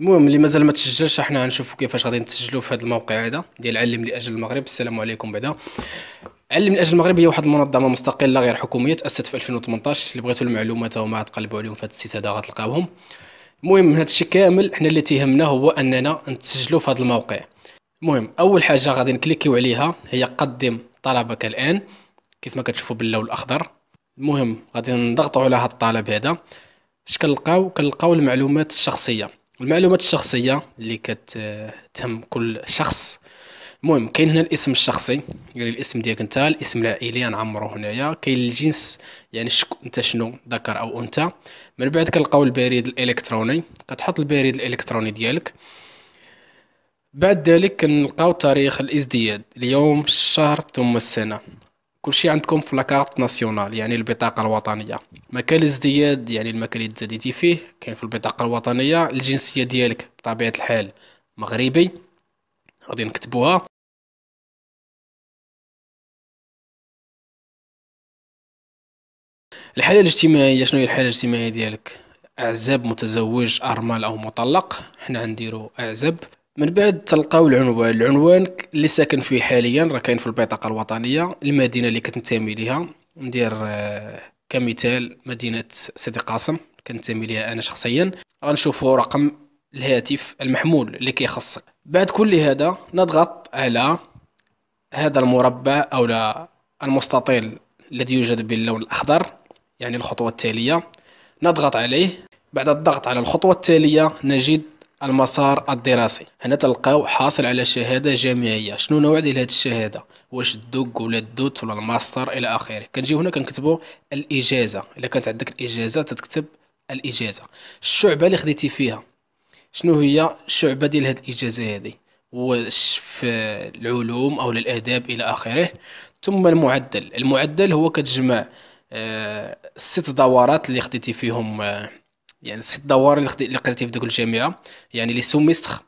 المهم اللي مازال ما تسجلش حنا غنشوفوا كيفاش غادي نتسجلوا في هذا الموقع هذا ديال علم لاجل المغرب السلام عليكم بعدا علم لاجل المغرب هي واحد المنظمه مستقله غير حكوميه تاسست في 2018 اللي بغيتوا المعلومات هما تقلبوا عليهم في هذا السيت هذا غتلقاوهم المهم هذا الشيء كامل حنا اللي تيهمنا هو اننا نتسجلوا في هذا الموقع المهم اول حاجه غادي نكليكيو عليها هي قدم طلبك الان كيف ما كتشوفوا باللون الاخضر المهم غادي نضغطوا على هذا الطلب هذا اش كنلقاو كنلقاو المعلومات الشخصيه المعلومات الشخصيه اللي كتهم كل شخص المهم كاين هنا الاسم الشخصي يعني الاسم ديالك انت الاسم العائلي نعمرو هنايا كاين الجنس يعني شك... انت شنو ذكر او انثى من بعد كنلقاو البريد الالكتروني كتحط البريد الالكتروني ديالك بعد ذلك كنلقاو تاريخ الازدياد اليوم الشهر ثم السنه كلشي عندكم في لاكارت ناسيونال يعني البطاقه الوطنيه مكان الازدياد يعني المكان اللي تزاديتي فيه كاين في البطاقه الوطنيه الجنسيه ديالك بطبيعه الحال مغربي غادي نكتبوها الحاله الاجتماعيه شنو هي الحاله الاجتماعيه ديالك اعزب متزوج ارمل او مطلق حنا غنديرو اعزب من بعد تلقاو العنوان العنوان اللي ساكن فيه حاليا راه كاين في البطاقه الوطنيه المدينه اللي كتنتمي ليها ندير آه، كمثال مدينه سيدي قاسم كنتمي ليها انا شخصيا غنشوفوا رقم الهاتف المحمول اللي كيخصك بعد كل هذا نضغط على هذا المربع او المستطيل الذي يوجد باللون الاخضر يعني الخطوه التاليه نضغط عليه بعد الضغط على الخطوه التاليه نجد المسار الدراسي هنا تلقاو حاصل على شهاده جامعيه شنو نوع ديال هذه الشهاده واش الدوك ولا الدوت ولا الماستر الى اخره كنجيو هنا كنكتبوا الاجازه الا كانت عندك الاجازه تتكتب الاجازه الشعبه اللي خديتي فيها شنو هي الشعبه ديال هذه الاجازه هذه واش في العلوم او الاداب الى اخره ثم المعدل المعدل هو كتجمع آه، ست دورات اللي خديتي فيهم آه، يعني ست دوار اللي قريتي في دوك الجامعه يعني لي سوميستخ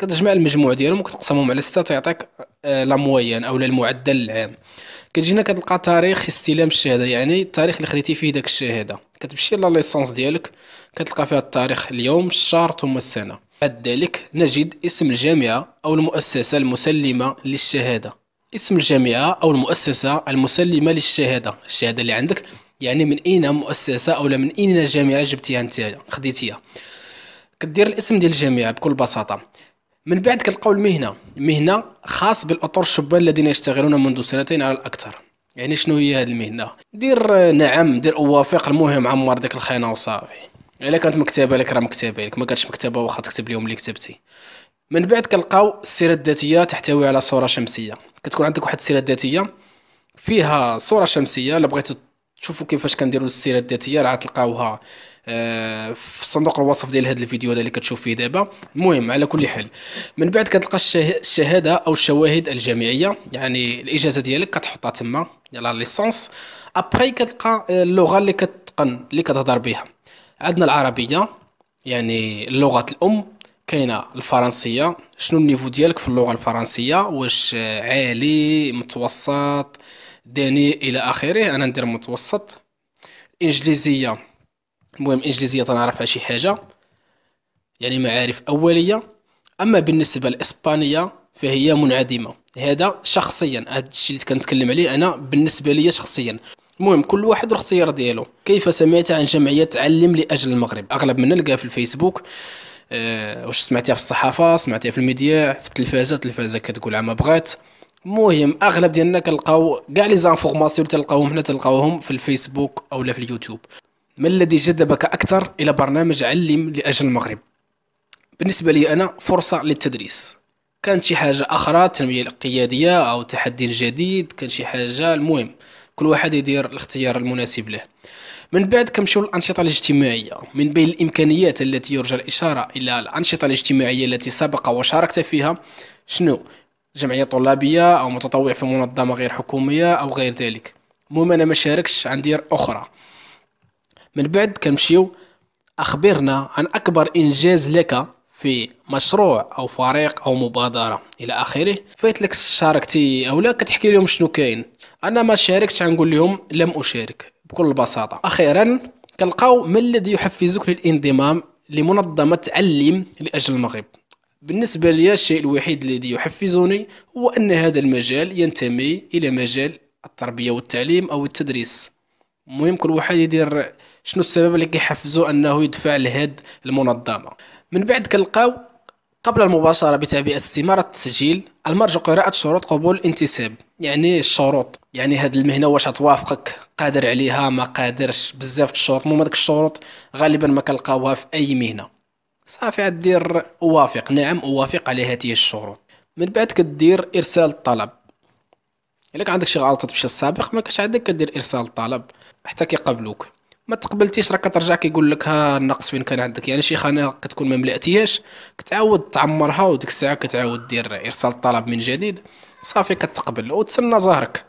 كتجمع المجموع ديالهم وكتقسمهم على سته تعطيك آه، لا مويان اولا المعدل العام كتجي هنا كتلقى تاريخ استلام الشهاده يعني التاريخ اللي خديتي فيه داك الشهاده كتمشي لا ليسونس ديالك كتلقى فيها التاريخ اليوم الشهر ثم السنه بعد ذلك نجد اسم الجامعه او المؤسسه المسلمه للشهاده اسم الجامعه او المؤسسه المسلمه للشهاده الشهاده اللي عندك يعني من اين مؤسسه او من اين جامعه جبتيها نتايا خديتيها كدير الاسم ديال الجامعه بكل بساطه من بعد كنلقاو المهنه مهنه خاص بالاطر الشبان الذين يشتغلون منذ سنتين على الاكثر يعني شنو هي هذه المهنه دير نعم دير اوافق المهم عمر ديك الخينه وصافي الا كانت مكتبه لك راه مكتبه لك ما كانتش مكتبه واخا تكتب لهم اللي كتبتي من بعد كنلقاو السيره الذاتيه تحتوي على صوره شمسيه كتكون عندك واحد السيره الذاتيه فيها صوره شمسيه الا بغيتي تشوفوا كيفاش كنديروا السيره الذاتيه راه تلقاوها آه، في صندوق الوصف ديال هذا الفيديو هذا اللي كتشوف فيه دابا المهم على كل حال من بعد كتلقى الشهاده او الشواهد الجامعيه يعني الاجازه ديالك كتحطها تما يلا ليسونس ابري كتلقى آه، اللغه اللي كتقن اللي كتهضر بها عندنا العربيه يعني اللغه الام كاينه الفرنسيه شنو النيفو ديالك في اللغه الفرنسيه واش عالي متوسط داني الى اخره انا ندير متوسط انجليزيه المهم انجليزيه تنعرفها شي حاجه يعني معارف اوليه اما بالنسبه للاسبانيه فهي منعدمه هذا شخصيا هذا الشيء اللي كنتكلم عليه انا بالنسبه لي شخصيا المهم كل واحد والاختيار ديالو كيف سمعت عن جمعيه تعلم لاجل المغرب اغلب منا لقاها في الفيسبوك أه واش سمعتيها في الصحافه سمعتيها في الميديا في التلفازه التلفازه كتقول عما بغات مهم اغلب ديالنا كنلقاو كاع لي زانفورماسيون تلقاوهم هنا تلقاوهم في الفيسبوك او لا في اليوتيوب ما الذي جذبك اكثر الى برنامج علم لاجل المغرب بالنسبه لي انا فرصه للتدريس كانت شي حاجه اخرى تنميه القياديه او تحدي جديد كان شي حاجه المهم كل واحد يدير الاختيار المناسب له من بعد كنمشيو للانشطه الاجتماعيه من بين الامكانيات التي يرجى الاشاره الى الانشطه الاجتماعيه التي سبق وشاركت فيها شنو جمعيه طلابيه او متطوع في منظمه غير حكوميه او غير ذلك المهم انا ما عن عندي اخرى من بعد كنمشيو اخبرنا عن اكبر انجاز لك في مشروع او فريق او مبادره الى اخره فايت لك شاركتي او لا كتحكي لهم شنو كاين انا ما شاركتش غنقول لهم لم اشارك بكل بساطه اخيرا كنلقاو ما الذي يحفزك للانضمام لمنظمه علم لاجل المغرب بالنسبة لي الشيء الوحيد الذي يحفزني هو أن هذا المجال ينتمي إلى مجال التربية والتعليم أو التدريس المهم كل واحد يدير شنو السبب اللي كيحفزو أنه يدفع لهاد المنظمة من بعد كنلقاو قبل المباشرة بتعبئة استمارة التسجيل المرجو قراءة شروط قبول الانتساب يعني الشروط يعني هاد المهنة واش توافقك قادر عليها ما قادرش بزاف الشروط مو هاديك الشروط غالبا ما كنلقاوها في أي مهنة صافي دير اوافق نعم اوافق على هذه الشروط من بعد كدير ارسال الطلب الا كان عندك شي غلطات في السابق ما كاش عندك كدير ارسال الطلب حتى كيقبلوك ما تقبلتيش راه كترجع كيقول لك ها النقص فين كان عندك يعني شي خانه كتكون ما ملاتيهاش كتعاود تعمرها وديك الساعه كتعاود دير ارسال الطلب من جديد صافي كتقبل وتسنى ظهرك